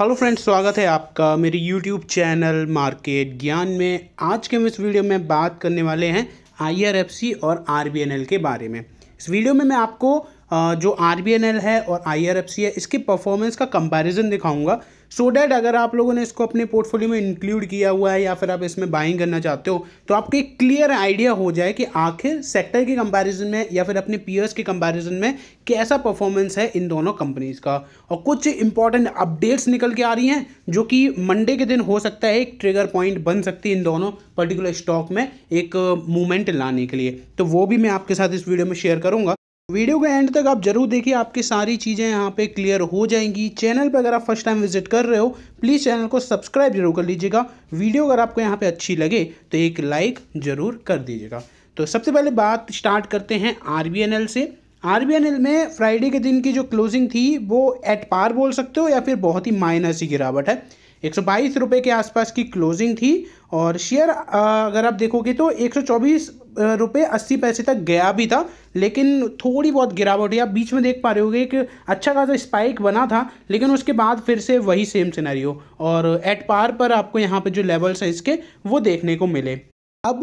hello friends स्वागत है आपका मेरी यूट्यूब चैनल मार्केट ज्ञान में आज के हम इस वीडियो में बात करने वाले हैं आईआरएफसी और आरबीएनएल के बारे में इस वीडियो में मैं आपको जो आर है और आई है इसकी परफॉर्मेंस का कंपेरिजन दिखाऊंगा सो so डैट अगर आप लोगों ने इसको अपने पोर्टफोलियो में इंक्लूड किया हुआ है या फिर आप इसमें बाइंग करना चाहते हो तो आपको एक क्लियर आइडिया हो जाए कि आखिर सेक्टर के कंपैरिजन में या फिर अपने पीयर्स के कंपैरिजन में कैसा परफॉर्मेंस है इन दोनों कंपनीज़ का और कुछ इंपॉर्टेंट अपडेट्स निकल के आ रही हैं जो कि मंडे के दिन हो सकता है एक ट्रिगर पॉइंट बन सकती है इन दोनों पर्टिकुलर स्टॉक में एक मूवमेंट लाने के लिए तो वो भी मैं आपके साथ इस वीडियो में शेयर करूँगा वीडियो के एंड तक आप जरूर देखिए आपकी सारी चीज़ें यहाँ पे क्लियर हो जाएंगी चैनल पर अगर आप फर्स्ट टाइम विजिट कर रहे हो प्लीज़ चैनल को सब्सक्राइब जरूर कर लीजिएगा वीडियो अगर आपको यहाँ पे अच्छी लगे तो एक लाइक ज़रूर कर दीजिएगा तो सबसे पहले बात स्टार्ट करते हैं आर से आर में फ्राइडे के दिन की जो क्लोजिंग थी वो एट पार बोल सकते हो या फिर बहुत ही माइनर सी गिरावट है एक सौ बाईस रुपये के आसपास की क्लोजिंग थी और शेयर अगर आप देखोगे तो एक सौ चौबीस रुपये अस्सी पैसे तक गया भी था लेकिन थोड़ी बहुत गिरावट या बीच में देख पा रहे होगे एक अच्छा खासा स्पाइक बना था लेकिन उसके बाद फिर से वही सेम सिनेरियो और एट पार पर आपको यहाँ पे जो लेवल्स हैं इसके वो देखने को मिले अब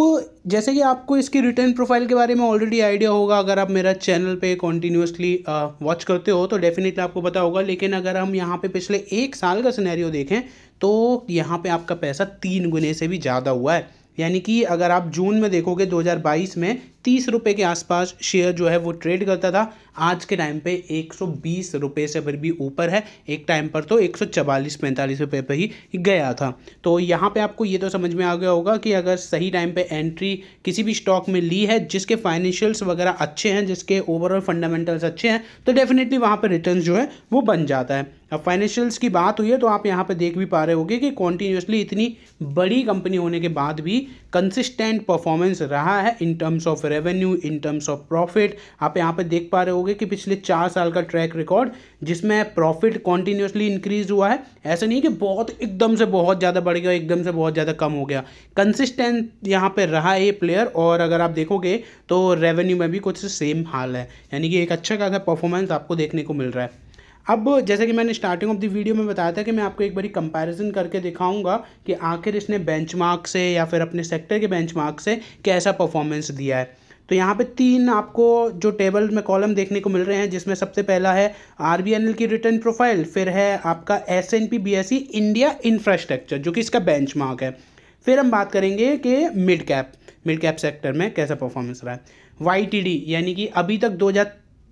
जैसे कि आपको इसकी रिटर्न प्रोफाइल के बारे में ऑलरेडी आइडिया होगा अगर आप मेरा चैनल पे कॉन्टीन्यूसली वॉच करते हो तो डेफिनेटली आपको पता होगा लेकिन अगर हम यहाँ पे पिछले एक साल का सिनेरियो देखें तो यहाँ पे आपका पैसा तीन गुने से भी ज़्यादा हुआ है यानी कि अगर आप जून में देखोगे 2022 में तीस रुपये के आसपास शेयर जो है वो ट्रेड करता था आज के टाइम पे एक सौ बीस रुपये से फिर भी ऊपर है एक टाइम पर तो एक सौ चवालीस पैंतालीस रुपये पर ही गया था तो यहाँ पे आपको ये तो समझ में आ गया होगा कि अगर सही टाइम पे एंट्री किसी भी स्टॉक में ली है जिसके फाइनेंशियल्स वगैरह अच्छे हैं जिसके ओवरऑल फंडामेंटल्स अच्छे हैं तो डेफिनेटली वहाँ पर रिटर्न जो है वो बन जाता है अब फाइनेंशियल्स की बात हुई है तो आप यहाँ पर देख भी पा रहे होगे कि कॉन्टीन्यूसली इतनी बड़ी कंपनी होने के बाद भी कंसिस्टेंट परफॉर्मेंस रहा है in terms of revenue in terms of profit आप यहाँ पे देख पा रहे होगे कि पिछले चार साल का ट्रैक रिकॉर्ड जिसमें प्रॉफिट कॉन्टिन्यूसली इंक्रीज हुआ है ऐसा नहीं कि बहुत एकदम से बहुत ज़्यादा बढ़ गया एकदम से बहुत ज़्यादा कम हो गया कंसिस्टेंट यहाँ पर रहा ये प्लेयर और अगर आप देखोगे तो रेवेन्यू में भी कुछ सेम हाल है यानी कि एक अच्छा खासा परफॉर्मेंस आपको देखने को मिल रहा है अब जैसे कि मैंने स्टार्टिंग ऑफ द वीडियो में बताया था कि मैं आपको एक बारी कंपैरिजन करके दिखाऊंगा कि आखिर इसने बेंचमार्क से या फिर अपने सेक्टर के बेंचमार्क से कैसा परफॉर्मेंस दिया है तो यहाँ पे तीन आपको जो टेबल में कॉलम देखने को मिल रहे हैं जिसमें सबसे पहला है आर की रिटर्न प्रोफाइल फिर है आपका एस एन इंडिया इंफ्रास्ट्रक्चर जो कि इसका बेंच है फिर हम बात करेंगे कि mid cap mid cap sector में कैसा परफॉर्मेंस रहा है वाई यानी कि अभी तक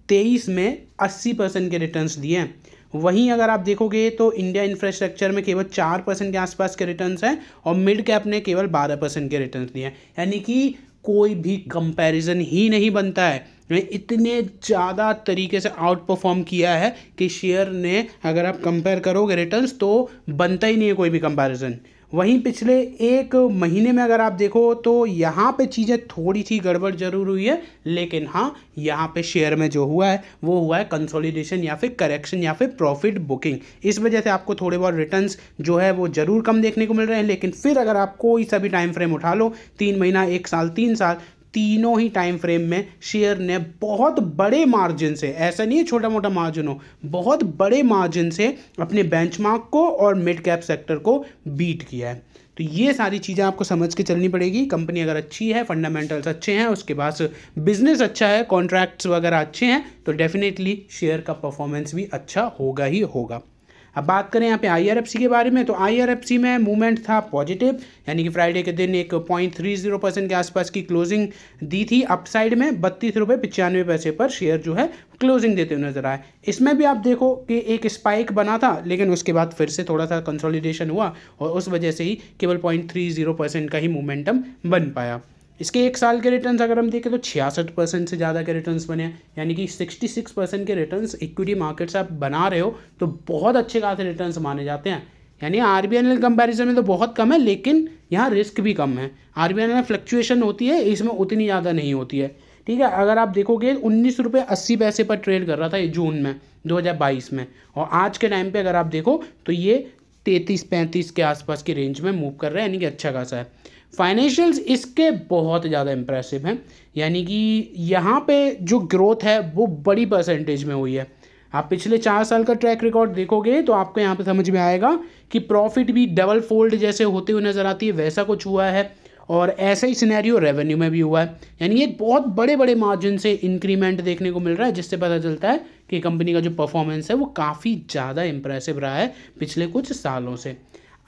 तेईस में 80 परसेंट के रिटर्न्स दिए हैं वहीं अगर आप देखोगे तो इंडिया इंफ्रास्ट्रक्चर में केवल चार परसेंट के आसपास के रिटर्न्स हैं और मिड कैप ने केवल बारह परसेंट के रिटर्न्स दिए हैं यानी कि कोई भी कंपैरिजन ही नहीं बनता है इतने ज़्यादा तरीके से आउट परफॉर्म किया है कि शेयर ने अगर आप कंपेयर करोगे रिटर्न्स तो बनता ही नहीं है कोई भी कंपैरिजन वहीं पिछले एक महीने में अगर आप देखो तो यहाँ पे चीज़ें थोड़ी सी गड़बड़ जरूर हुई है लेकिन हाँ यहाँ पे शेयर में जो हुआ है वो हुआ है कंसोलिडेशन या फिर करेक्शन या फिर प्रॉफिट बुकिंग इस वजह से आपको थोड़े बहुत रिटर्न जो है वो ज़रूर कम देखने को मिल रहे हैं लेकिन फिर अगर आप कोई सा भी टाइम फ्रेम उठा लो तीन महीना एक साल तीन साल तीनों ही टाइम फ्रेम में शेयर ने बहुत बड़े मार्जिन से ऐसा नहीं है छोटा मोटा मार्जिन हो बहुत बड़े मार्जिन से अपने बेंचमार्क को और मिड कैप सेक्टर को बीट किया है तो ये सारी चीज़ें आपको समझ के चलनी पड़ेगी कंपनी अगर अच्छी है फंडामेंटल्स अच्छे हैं उसके पास बिजनेस अच्छा है कॉन्ट्रैक्ट्स वगैरह अच्छे हैं तो डेफिनेटली शेयर का परफॉर्मेंस भी अच्छा होगा ही होगा अब बात करें यहाँ पे आई के बारे में तो आई में मूवमेंट था पॉजिटिव यानी कि फ्राइडे के दिन एक पॉइंट थ्री जीरो परसेंट के आसपास की क्लोजिंग दी थी अपसाइड में बत्तीस रुपये पचानवे पैसे पर शेयर जो है क्लोजिंग देते हुए नजर आए इसमें भी आप देखो कि एक स्पाइक बना था लेकिन उसके बाद फिर से थोड़ा सा कंसोलिडेशन हुआ और उस वजह से ही केवल पॉइंट थ्री जीरो परसेंट का ही मोमेंटम बन पाया इसके एक साल के रिटर्न अगर हम देखें तो छियासठ परसेंट से ज़्यादा के रिटर्न बने हैं यानी कि सिक्सटी सिक्स परसेंट के रिटर्न इक्विटी मार्केट से आप बना रहे हो तो बहुत अच्छे खास रिटर्न माने जाते हैं यानी R B N L comparison में तो बहुत कम है लेकिन यहाँ रिस्क भी कम है आर बी एन एल में फ्लक्चुएशन होती है इसमें उतनी ज़्यादा नहीं होती है ठीक है अगर आप देखोगे उन्नीस रुपये अस्सी पैसे पर ट्रेड कर रहा था जून में 2022 में और आज के टाइम पे अगर आप देखो तो ये तैंतीस पैंतीस के आसपास की रेंज में मूव कर रहा है यानी कि अच्छा खासा है फाइनेंशियल्स इसके बहुत ज़्यादा इम्प्रेसिव हैं यानी कि यहाँ पे जो ग्रोथ है वो बड़ी परसेंटेज में हुई है आप पिछले चार साल का ट्रैक रिकॉर्ड देखोगे तो आपको यहाँ पे समझ में आएगा कि प्रॉफिट भी डबल फोल्ड जैसे होते हुए नज़र आती है वैसा कुछ हुआ है और ऐसा ही सिनेरियो रेवेन्यू में भी हुआ है यानी एक बहुत बड़े बड़े मार्जिन से इंक्रीमेंट देखने को मिल रहा है जिससे पता चलता है कि कंपनी का जो परफॉर्मेंस है वो काफ़ी ज़्यादा इंप्रेसिव रहा है पिछले कुछ सालों से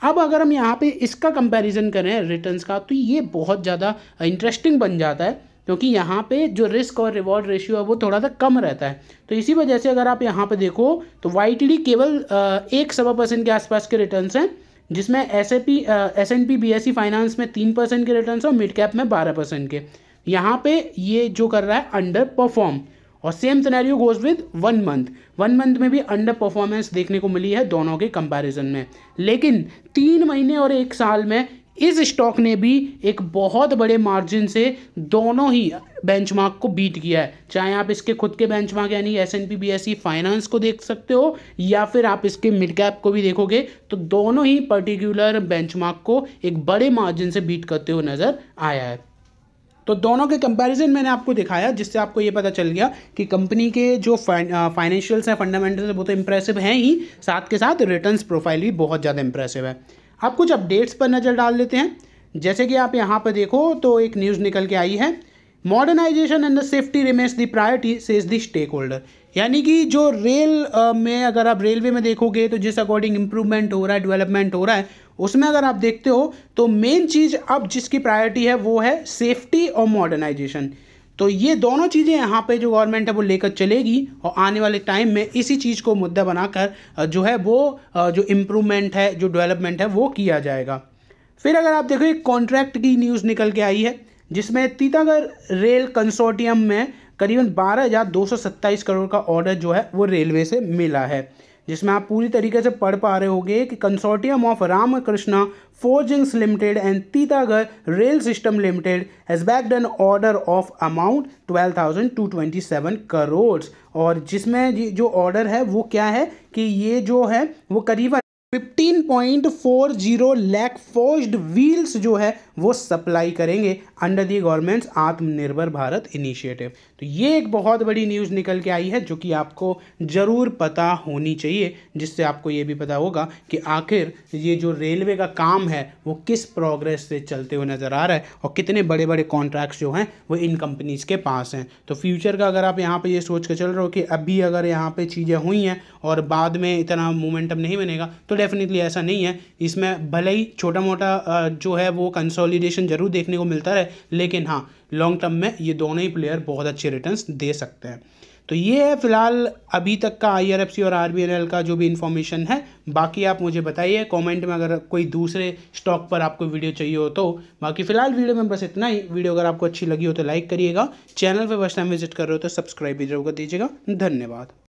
अब अगर हम यहाँ पे इसका कंपैरिजन करें रिटर्न्स का तो ये बहुत ज़्यादा इंटरेस्टिंग बन जाता है क्योंकि यहाँ पे जो रिस्क और रिवॉर्ड रेशियो है वो थोड़ा सा कम रहता है तो इसी वजह से अगर आप यहाँ पे देखो तो वाई केवल एक सवा परसेंट के आसपास के रिटर्न हैं जिसमें S A P S and P B S C finance में तीन परसेंट के रिटर्न और मिड कैप में बारह परसेंट के यहाँ पे ये जो कर रहा है अंडर परफॉर्म और same scenario goes with one month one month में भी अंडर परफॉर्मेंस देखने को मिली है दोनों के कंपैरिजन में लेकिन तीन महीने और एक साल में इस स्टॉक ने भी एक बहुत बड़े मार्जिन से दोनों ही बेंचमार्क को बीट किया है चाहे आप इसके खुद के बेंचमार्क यानी S and P B S E finance को देख सकते हो या फिर आप इसके मिड कैप को भी देखोगे तो दोनों ही पर्टिकुलर बेंचमार्क को एक बड़े मार्जिन से बीट करते हुए नज़र आया है तो दोनों के कंपैरिजन मैंने आपको दिखाया जिससे आपको ये पता चल गया कि कंपनी के जो फाइनेंशियल्स हैं फंडामेंटल्स हैं वो तो इम्प्रेसिव हैं ही साथ के साथ रिटर्न्स प्रोफाइल भी बहुत ज़्यादा इम्प्रेसिव है आप कुछ अपडेट्स पर नज़र डाल लेते हैं जैसे कि आप यहाँ पर देखो तो एक न्यूज़ निकल के आई है modernisation and the safety remains the priority says the stakeholder यानी कि जो रेल uh, में अगर आप रेलवे में देखोगे तो जिस अकॉर्डिंग इम्प्रूवमेंट हो रहा है डेवलपमेंट हो रहा है उसमें अगर आप देखते हो तो मेन चीज़ अब जिसकी प्रायोरिटी है वो है सेफ्टी और मॉडर्नाइजेशन तो ये दोनों चीज़ें यहाँ पे जो गवर्नमेंट है वो लेकर चलेगी और आने वाले टाइम में इसी चीज़ को मुद्दा बनाकर जो है वो जो इम्प्रूवमेंट है जो डेवलपमेंट है वो किया जाएगा फिर अगर आप देखो एक कॉन्ट्रैक्ट की न्यूज़ निकल के आई है जिसमें तीतागढ़ रेल कंसोर्टियम में करीबन बारह हज़ार दो सौ सत्ताईस करोड़ का ऑर्डर जो है वो रेलवे से मिला है जिसमें आप पूरी तरीके से पढ़ पा रहे होंगे कि consortium of Ramakrishna forgings limited and Titagarh rail system limited has bagged an order of amount twelve thousand two twenty seven crore और जिसमें जो ऑर्डर है वो क्या है कि ये जो है वो करीबन fifteen point four zero lakh wheels जो है वो सप्लाई करेंगे अंडर दी गवर्नमेंट्स आत्मनिर्भर भारत इनिशिएटिव तो ये एक बहुत बड़ी न्यूज़ निकल के आई है जो कि आपको ज़रूर पता होनी चाहिए जिससे आपको ये भी पता होगा कि आखिर ये जो रेलवे का काम है वो किस प्रोग्रेस से चलते हुए नज़र आ रहा है और कितने बड़े बड़े कॉन्ट्रैक्ट्स जो हैं वो इन कंपनीज़ के पास हैं तो फ्यूचर का अगर आप यहाँ पर ये सोच कर चल रहे हो कि अभी अगर यहाँ पर चीज़ें हुई हैं और बाद में इतना मोमेंटम नहीं बनेगा तो डेफिनेटली ऐसा नहीं है इसमें भले ही छोटा मोटा जो है वो कंसोलिडेशन जरूर देखने को मिलता है लेकिन हाँ लॉन्ग टर्म में ये दोनों ही प्लेयर बहुत अच्छे रिटर्न दे सकते हैं तो ये है फिलहाल अभी तक का आई और आरबीएनएल का जो भी इन्फॉर्मेशन है बाकी आप मुझे बताइए कमेंट में अगर कोई दूसरे स्टॉक पर आपको वीडियो चाहिए हो तो बाकी फिलहाल वीडियो में बस इतना ही वीडियो अगर आपको अच्छी लगी हो तो लाइक करिएगा चैनल पर फर्स्ट टाइम विजिट कर रहे हो तो सब्सक्राइब भी जरूर कर दीजिएगा धन्यवाद